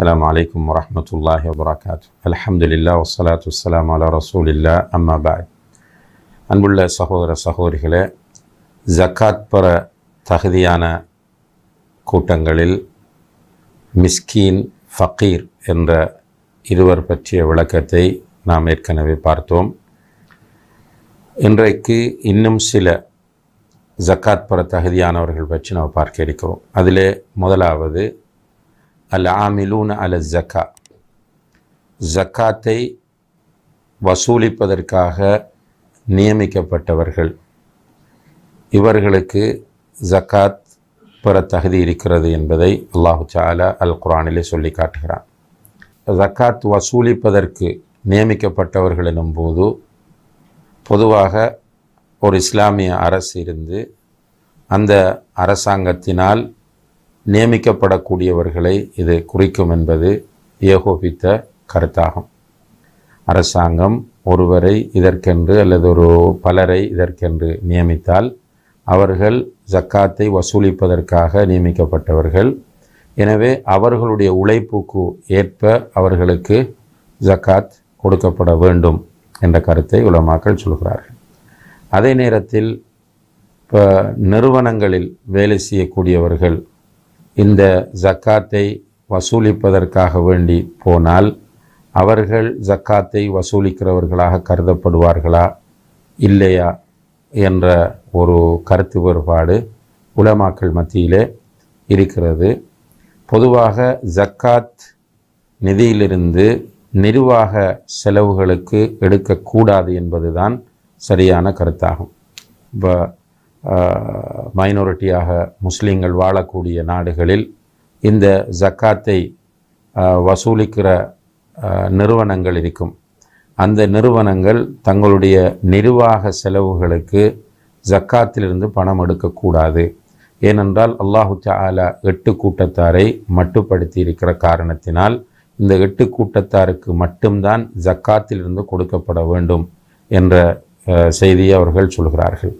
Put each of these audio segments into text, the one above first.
السلام عليكم ورحمة الله وبركاته الحمد لله والصلاة والسلام على رسول الله أما بعد அன்புள்ள சகோதர சகோதரிகளே ஜக்காத் பெற தகுதியான கூட்டங்களில் மிஸ்கீன் ஃபக்கீர் என்ற இருவர் பற்றிய விளக்கத்தை நாம் ஏற்கனவே பார்த்தோம் இன்றைக்கு இன்னும் சில ஜக்காத் பெற தகுதியானவர்கள் பற்றி நாம் பார்க்க இருக்கிறோம் அதிலே முதலாவது அல் ஆமிலூன் அல ஜக்கா ஜக்காத்தை வசூலிப்பதற்காக நியமிக்கப்பட்டவர்கள் இவர்களுக்கு ஜக்காத் பெற தகுதி இருக்கிறது என்பதை அல்லாஹு சாலா அல் குரானிலே சொல்லி காட்டுகிறான் ஜக்காத் வசூலிப்பதற்கு நியமிக்கப்பட்டவர்கள் எனும்போது பொதுவாக ஒரு இஸ்லாமிய அரசு இருந்து அந்த அரசாங்கத்தினால் நியமிக்கப்படக்கூடியவர்களை இது குறிக்கும் என்பது ஏகோபித்த கருத்தாகும் அரசாங்கம் ஒருவரை இதற்கென்று அல்லது ஒரு பலரை இதற்கென்று நியமித்தால் அவர்கள் ஜக்காத்தை வசூலிப்பதற்காக நியமிக்கப்பட்டவர்கள் எனவே அவர்களுடைய உழைப்புக்கு ஏற்ப அவர்களுக்கு ஜக்காத் கொடுக்கப்பட வேண்டும் என்ற கருத்தை உலமாக்கள் சொல்கிறார்கள் அதே நேரத்தில் இப்போ நிறுவனங்களில் வேலை செய்யக்கூடியவர்கள் இந்த ஜக்காத்தை வசூலிப்பதற்காக வேண்டி போனால் அவர்கள் ஜக்காத்தை வசூலிக்கிறவர்களாக கருதப்படுவார்களா இல்லையா என்ற ஒரு கருத்து வேறுபாடு உலமாக்கள் மத்தியிலே இருக்கிறது பொதுவாக ஜக்காத் நிதியிலிருந்து நிர்வாக செலவுகளுக்கு எடுக்கக்கூடாது என்பதுதான் சரியான கருத்தாகும் இப்போ மைனாரிட்டியாக முஸ்லீம்கள் வாழக்கூடிய நாடுகளில் இந்த ஜக்காத்தை வசூலிக்கிற நிறுவனங்கள் இருக்கும் அந்த நிறுவனங்கள் தங்களுடைய நிர்வாக செலவுகளுக்கு ஜக்காத்திலிருந்து பணம் எடுக்கக்கூடாது ஏனென்றால் அல்லாஹு தாலா எட்டு கூட்டத்தாரை மட்டுப்படுத்தி இருக்கிற காரணத்தினால் இந்த எட்டு கூட்டத்தாருக்கு மட்டும்தான் ஜக்காத்திலிருந்து கொடுக்கப்பட வேண்டும் என்ற செய்தியை அவர்கள் சொல்கிறார்கள்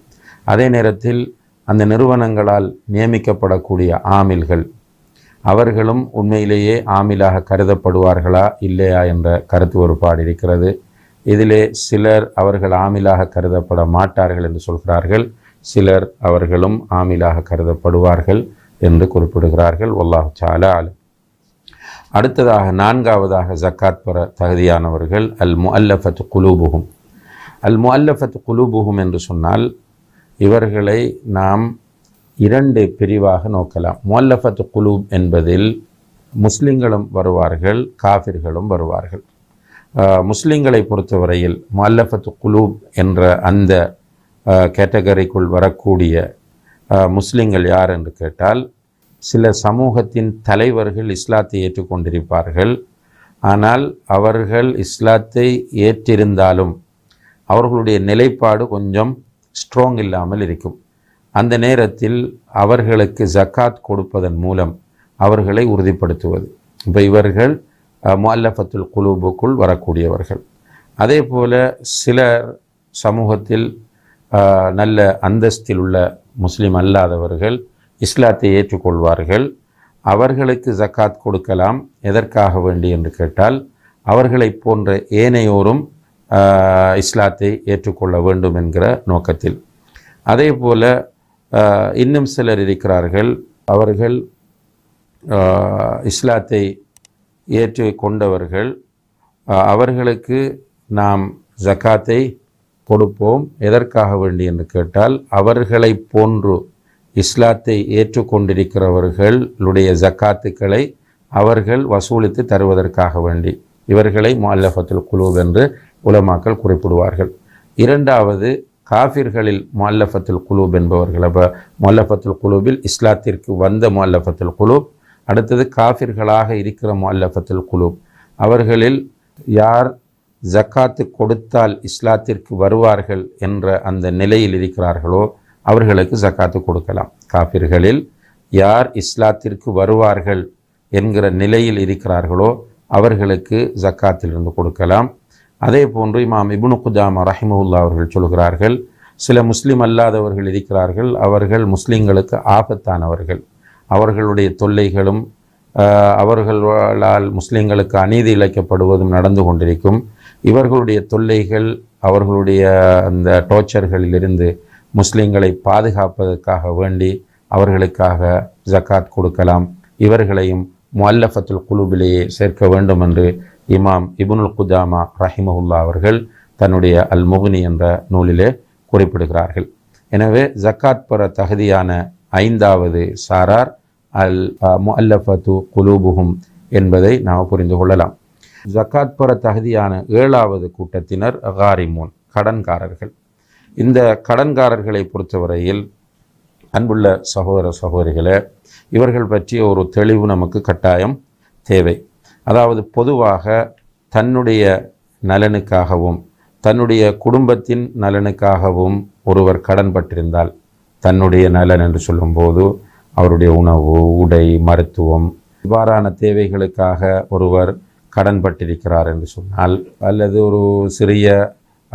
அதே நேரத்தில் அந்த நிறுவனங்களால் நியமிக்கப்படக்கூடிய ஆமில்கள் அவர்களும் உண்மையிலேயே ஆமிலாக கருதப்படுவார்களா இல்லையா என்ற கருத்து ஒருபாடு இருக்கிறது இதிலே சிலர் அவர்கள் ஆமிலாக கருதப்பட மாட்டார்கள் என்று சொல்கிறார்கள் சிலர் அவர்களும் ஆமிலாக கருதப்படுவார்கள் என்று குறிப்பிடுகிறார்கள் ஒல்லாஹ் சாலா அடுத்ததாக நான்காவதாக ஜக்காத் பெற தகுதியானவர்கள் அல் முல்லஃபத் குலூபுகும் அல் முல்லஃபத் குலூபுகும் என்று சொன்னால் இவர்களை நாம் இரண்டு பிரிவாக நோக்கலாம் முல்லஃபத் குலூப் என்பதில் முஸ்லிம்களும் வருவார்கள் காஃபிர்களும் வருவார்கள் முஸ்லிம்களை பொறுத்தவரையில் முல்லஃபத் குலூப் என்ற அந்த கேட்டகரிக்குள் வரக்கூடிய முஸ்லிம்கள் யார் என்று கேட்டால் சில சமூகத்தின் தலைவர்கள் இஸ்லாத்தை ஏற்றுக்கொண்டிருப்பார்கள் ஆனால் அவர்கள் இஸ்லாத்தை ஏற்றிருந்தாலும் அவர்களுடைய நிலைப்பாடு கொஞ்சம் ஸ்ட்ராங் இல்லாமல் இருக்கும் அந்த நேரத்தில் அவர்களுக்கு ஜக்காத் கொடுப்பதன் மூலம் அவர்களை உறுதிப்படுத்துவது இப்போ இவர்கள் முல்லஃபத்துல் குழுவுக்குள் வரக்கூடியவர்கள் அதே போல் சிலர் சமூகத்தில் நல்ல அந்தஸ்தில் உள்ள முஸ்லீம் அல்லாதவர்கள் இஸ்லாத்தை ஏற்றுக்கொள்வார்கள் அவர்களுக்கு ஜக்காத் கொடுக்கலாம் எதற்காக வேண்டி என்று கேட்டால் அவர்களைப் போன்ற ஏனையோரும் இஸ்லாத்தை ஏற்றுக்கொள்ள வேண்டும் என்கிற நோக்கத்தில் அதே போல் இன்னும் சிலர் இருக்கிறார்கள் அவர்கள் இஸ்லாத்தை ஏற்று கொண்டவர்கள் அவர்களுக்கு நாம் ஜக்காத்தை கொடுப்போம் எதற்காக வேண்டி என்று கேட்டால் அவர்களை போன்று இஸ்லாத்தை ஏற்றுக்கொண்டிருக்கிறவர்களுடைய ஜக்காத்துக்களை அவர்கள் வசூலித்து தருவதற்காக வேண்டி இவர்களை மல்லஃபத்துல் குழு என்று உலமாக்கள் குறிப்பிடுவார்கள் இரண்டாவது காஃபிர்களில் மல்லஃபத்துல் குலூப் என்பவர்கள் அப்போ மல்லஃபத்துல் குலூபில் இஸ்லாத்திற்கு வந்த மல்லஃபத்துல் குலூப் அடுத்தது காஃபிர்களாக இருக்கிற மல்லஃபத்துல் குலூப் அவர்களில் யார் ஜக்காத்து கொடுத்தால் இஸ்லாத்திற்கு வருவார்கள் என்ற அந்த நிலையில் இருக்கிறார்களோ அவர்களுக்கு ஜக்காத்து கொடுக்கலாம் காஃபிர்களில் யார் இஸ்லாத்திற்கு வருவார்கள் என்கிற நிலையில் இருக்கிறார்களோ அவர்களுக்கு ஜக்காத்திலிருந்து கொடுக்கலாம் அதே போன்று இமாம் இபுனு குஜாமா ரஹிமுல்லா அவர்கள் சொல்கிறார்கள் சில முஸ்லீம் அல்லாதவர்கள் இருக்கிறார்கள் அவர்கள் முஸ்லீம்களுக்கு ஆபத்தானவர்கள் அவர்களுடைய தொல்லைகளும் அவர்களால் முஸ்லீம்களுக்கு அநீதி இழைக்கப்படுவதும் நடந்து கொண்டிருக்கும் இவர்களுடைய தொல்லைகள் அவர்களுடைய அந்த டோர்ச்சர்களிலிருந்து முஸ்லீம்களை பாதுகாப்பதற்காக வேண்டி அவர்களுக்காக ஜக்காத் கொடுக்கலாம் இவர்களையும் முல்லஃபத்துல் குழுவிலேயே சேர்க்க வேண்டும் என்று இமாம் இபுனுல் குதாமா ரஹிமஹுல்லா அவர்கள் தன்னுடைய அல் முகுனி என்ற நூலிலே குறிப்பிடுகிறார்கள் எனவே ஜக்காத் பெற தகுதியான ஐந்தாவது சாரார் அல் முல்லஃபத்து குலூபுகும் என்பதை நாம் புரிந்து கொள்ளலாம் ஜக்காத் பெற தகுதியான ஏழாவது கூட்டத்தினர் ஹாரிமூன் கடன்காரர்கள் இந்த கடன்காரர்களை பொறுத்தவரையில் அன்புள்ள சகோதர சகோதரிகளே இவர்கள் பற்றிய ஒரு தெளிவு நமக்கு கட்டாயம் தேவை அதாவது பொதுவாக தன்னுடைய நலனுக்காகவும் தன்னுடைய குடும்பத்தின் நலனுக்காகவும் ஒருவர் கடன் பட்டிருந்தால் தன்னுடைய நலன் என்று சொல்லும்போது அவருடைய உணவு உடை மருத்துவம் இவ்வாறான தேவைகளுக்காக ஒருவர் கடன் பட்டிருக்கிறார் என்று சொன்னால் அல்லது ஒரு சிறிய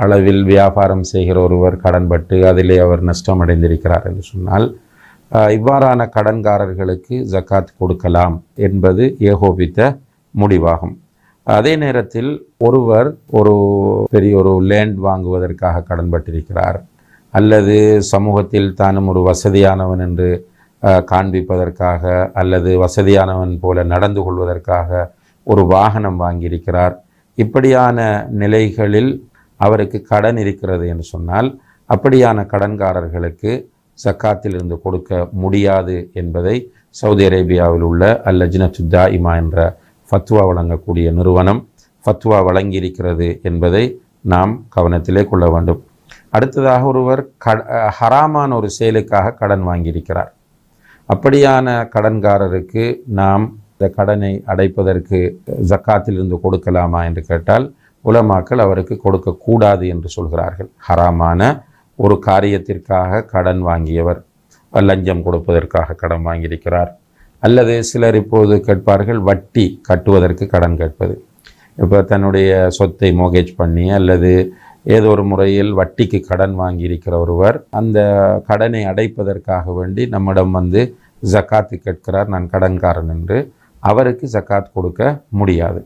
அளவில் வியாபாரம் செய்கிற ஒருவர் கடன்பட்டு அதிலே அவர் நஷ்டம் அடைந்திருக்கிறார் என்று சொன்னால் இவ்வாறான கடன்காரர்களுக்கு ஜக்காத் கொடுக்கலாம் என்பது ஏகோபித்த முடிவாகும் அதே நேரத்தில் ஒருவர் ஒரு பெரிய ஒரு லேண்ட் வாங்குவதற்காக கடன்பட்டிருக்கிறார் அல்லது சமூகத்தில் தானும் ஒரு வசதியானவன் என்று காண்பிப்பதற்காக அல்லது வசதியானவன் போல நடந்து கொள்வதற்காக ஒரு வாகனம் வாங்கியிருக்கிறார் இப்படியான நிலைகளில் அவருக்கு கடன் இருக்கிறது என்று சொன்னால் அப்படியான கடன்காரர்களுக்கு சக்காத்திலிருந்து கொடுக்க முடியாது என்பதை சவுதி அரேபியாவில் உள்ள அல்ல இமா என்ற ஃபத்வா வழங்கக்கூடிய நிறுவனம் ஃபத்வா வழங்கியிருக்கிறது என்பதை நாம் கவனத்திலே கொள்ள வேண்டும் அடுத்ததாக ஒருவர் க ஹராமான ஒரு செயலுக்காக கடன் வாங்கியிருக்கிறார் அப்படியான கடன்காரருக்கு நாம் இந்த கடனை அடைப்பதற்கு ஜக்காத்திலிருந்து கொடுக்கலாமா என்று கேட்டால் உலமாக்கள் அவருக்கு கொடுக்கக்கூடாது என்று சொல்கிறார்கள் ஹராமான ஒரு காரியத்திற்காக கடன் வாங்கியவர் லஞ்சம் கொடுப்பதற்காக கடன் வாங்கியிருக்கிறார் அல்லது சிலர் இப்போது கேட்பார்கள் வட்டி கட்டுவதற்கு கடன் கேட்பது இப்போ தன்னுடைய சொத்தை மோகேஜ் பண்ணி அல்லது ஏதோ ஒரு முறையில் வட்டிக்கு கடன் வாங்கியிருக்கிற ஒருவர் அந்த கடனை அடைப்பதற்காக வேண்டி நம்மிடம் வந்து ஜக்காத்து கேட்கிறார் நான் கடன்காரன் என்று அவருக்கு ஜக்காத் கொடுக்க முடியாது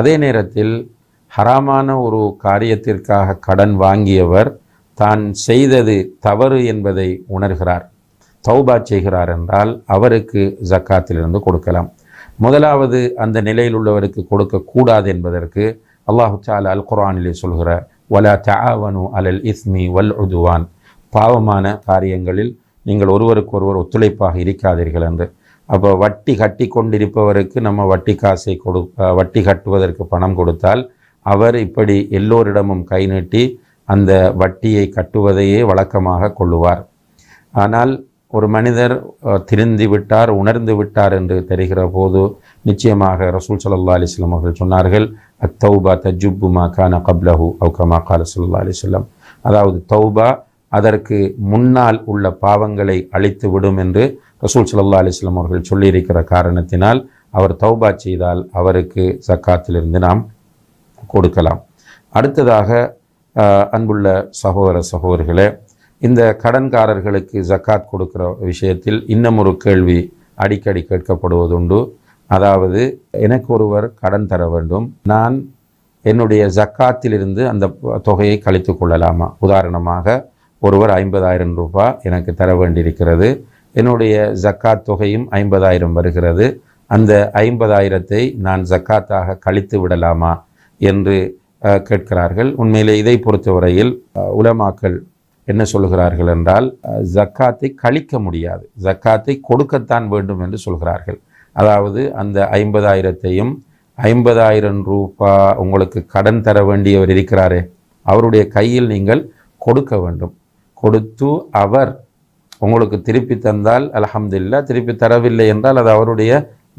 அதே நேரத்தில் ஹராமான ஒரு காரியத்திற்காக கடன் வாங்கியவர் தான் செய்தது தவறு என்பதை உணர்கிறார் தௌபா செய்கிறார் என்றால் அவருக்கு ஜக்காத்திலிருந்து கொடுக்கலாம் முதலாவது அந்த நிலையில் உள்ளவருக்கு கொடுக்கக்கூடாது என்பதற்கு அல்லாஹு சால் அல் குரானிலே சொல்கிற வலா தாவனு அலல் இஸ்மி வல் உதுவான் பாவமான காரியங்களில் நீங்கள் ஒருவருக்கு ஒருவர் ஒத்துழைப்பாக இருக்காதீர்கள் என்று அப்போ வட்டி கட்டி கொண்டிருப்பவருக்கு நம்ம வட்டி காசை கொடு வட்டி கட்டுவதற்கு பணம் கொடுத்தால் அவர் இப்படி எல்லோரிடமும் கை நீட்டி அந்த வட்டியை கட்டுவதையே வழக்கமாக கொள்ளுவார் ஆனால் ஒரு மனிதர் திருந்தி விட்டார் உணர்ந்து விட்டார் என்று தெரிகிற போது நிச்சயமாக ரசூல் சல்லா அலிஸ்லாம் அவர்கள் சொன்னார்கள் அத்தௌபா தஜுப்பு மா கான கப்லஹு அவுகமா கால சல்லா அலிஸ்லாம் அதாவது தௌபா அதற்கு முன்னால் உள்ள பாவங்களை அழித்து விடும் என்று ரசூல் சல்லா அலிஸ்லாம் அவர்கள் சொல்லியிருக்கிற காரணத்தினால் அவர் தௌபா செய்தால் அவருக்கு சக்காத்திலிருந்து நாம் கொடுக்கலாம் அடுத்ததாக அன்புள்ள சகோதர சகோதரிகளை இந்த கடன்காரர்களுக்கு ஜக்காத் கொடுக்குற விஷயத்தில் இன்னும் ஒரு கேள்வி அடிக்கடி கேட்கப்படுவதுண்டு அதாவது எனக்கு ஒருவர் கடன் தர வேண்டும் நான் என்னுடைய ஜக்காத்திலிருந்து அந்த தொகையை கழித்து கொள்ளலாமா உதாரணமாக ஒருவர் ஐம்பதாயிரம் ரூபாய் எனக்கு தர வேண்டியிருக்கிறது என்னுடைய ஜக்காத் தொகையும் ஐம்பதாயிரம் வருகிறது அந்த ஐம்பதாயிரத்தை நான் ஜக்காத்தாக கழித்து விடலாமா என்று கேட்கிறார்கள் உண்மையிலே இதை பொறுத்தவரையில் உலமாக்கல் என்ன சொல்கிறார்கள் என்றால் ஜக்காத்தை கழிக்க முடியாது ஜக்காத்தை கொடுக்கத்தான் வேண்டும் என்று சொல்கிறார்கள் அதாவது அந்த ஐம்பதாயிரத்தையும் ஐம்பதாயிரம் ரூபா உங்களுக்கு கடன் தர வேண்டியவர் இருக்கிறாரே அவருடைய கையில் நீங்கள் கொடுக்க வேண்டும் கொடுத்து அவர் உங்களுக்கு திருப்பி தந்தால் அலஹம்துல்லா திருப்பி தரவில்லை என்றால் அது அவருடைய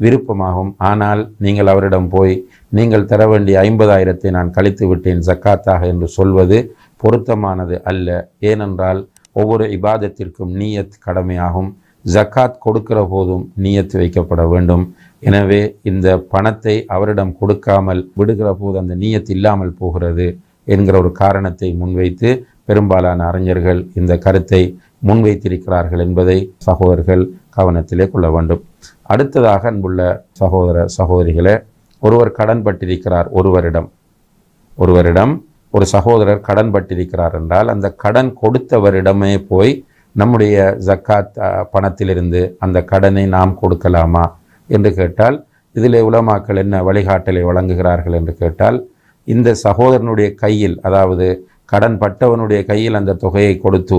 விருப்பமாகும் ஆனால் நீங்கள் அவரிடம் போய் நீங்கள் தர வேண்டிய ஐம்பதாயிரத்தை நான் கழித்து விட்டேன் ஜக்காத்தாக என்று சொல்வது பொருத்தமானது அல்ல ஏனென்றால் ஒவ்வொரு இபாதத்திற்கும் நீயத் கடமையாகும் ஜக்காத் கொடுக்கிற போதும் நீயத் வைக்கப்பட வேண்டும் எனவே இந்த பணத்தை அவரிடம் கொடுக்காமல் விடுகிற போது அந்த நீயத் இல்லாமல் போகிறது என்கிற ஒரு காரணத்தை முன்வைத்து பெரும்பாலான அறிஞர்கள் இந்த கருத்தை முன்வைத்திருக்கிறார்கள் என்பதை சகோதரர்கள் கவனத்திலே கொள்ள வேண்டும் அடுத்ததாக அன்புள்ள சகோதர சகோதரிகளை ஒருவர் கடன் பட்டிருக்கிறார் ஒருவரிடம் ஒருவரிடம் ஒரு சகோதரர் கடன் பட்டிருக்கிறார் என்றால் அந்த கடன் கொடுத்தவரிடமே போய் நம்முடைய ஜக்காத் பணத்திலிருந்து அந்த கடனை நாம் கொடுக்கலாமா என்று கேட்டால் இதில் உலமாக்கள் என்ன வழிகாட்டலை வழங்குகிறார்கள் என்று கேட்டால் இந்த சகோதரனுடைய கையில் அதாவது கடன் பட்டவனுடைய கையில் அந்த தொகையை கொடுத்து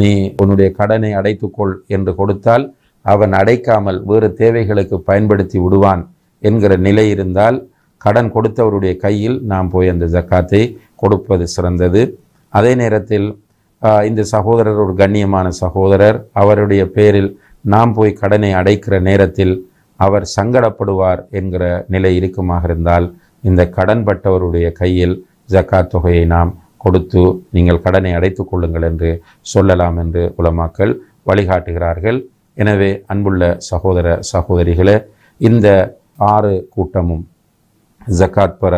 நீ உன்னுடைய கடனை அடைத்துக்கொள் என்று கொடுத்தால் அவன் அடைக்காமல் வேறு தேவைகளுக்கு பயன்படுத்தி விடுவான் என்கிற நிலை இருந்தால் கடன் கொடுத்தவருடைய கையில் நாம் போய் அந்த ஜக்காத்தை கொடுப்பது சிறந்தது அதே நேரத்தில் இந்த சகோதரர் ஒரு கண்ணியமான சகோதரர் அவருடைய பேரில் நாம் போய் கடனை அடைக்கிற நேரத்தில் அவர் சங்கடப்படுவார் என்கிற நிலை இருக்குமாக இருந்தால் இந்த கடன்பட்டவருடைய கையில் ஜக்காத் தொகையை நாம் கொடுத்து நீங்கள் கடனை அடைத்து கொள்ளுங்கள் என்று சொல்லலாம் என்று உலமாக்கள் வழிகாட்டுகிறார்கள் எனவே அன்புள்ள சகோதர சகோதரிகளே இந்த ஆறு கூட்டமும் ஜக்காத் பெற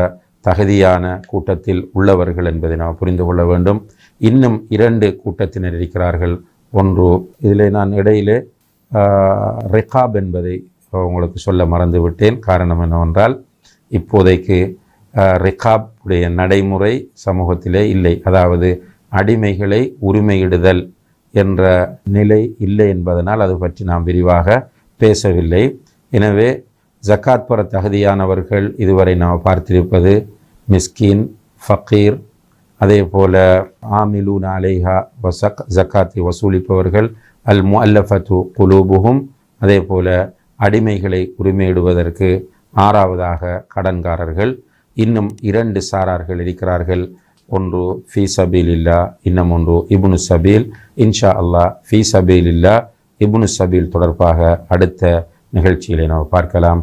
தகுதியான கூட்டத்தில் உள்ளவர்கள் என்பதை நாம் புரிந்து கொள்ள வேண்டும் இன்னும் இரண்டு கூட்டத்தினர் இருக்கிறார்கள் ஒன்று இதில் நான் இடையிலே ரிகாப் என்பதை உங்களுக்கு சொல்ல மறந்துவிட்டேன் காரணம் என்னவென்றால் இப்போதைக்கு ரிகாப் உடைய நடைமுறை சமூகத்திலே இல்லை அதாவது அடிமைகளை உரிமையிடுதல் என்ற நிலை இல்லை என்பதனால் அது பற்றி நாம் விரிவாக பேசவில்லை எனவே ஜக்காத் பெற தகுதியானவர்கள் இதுவரை நாம் பார்த்திருப்பது மிஸ்கின் ஃபக்கீர் அதே போல் ஆமிலு நாலேஹா வசக் ஜக்காத்தை வசூலிப்பவர்கள் அல் மு ஃபத்து குலூபுகும் அதே போல் அடிமைகளை உரிமையிடுவதற்கு ஆறாவதாக கடன்காரர்கள் இன்னும் இரண்டு சாரார்கள் இருக்கிறார்கள் ஒன்று ஃபி சபீல் இல்லா இன்னும் ஒன்று இபுனு சபீல் இன்ஷா அல்லா ஃபி சபீல் இல்லா இபுனு சபீல் தொடர்பாக அடுத்த நிகழ்ச்சிகளை நாம் பார்க்கலாம்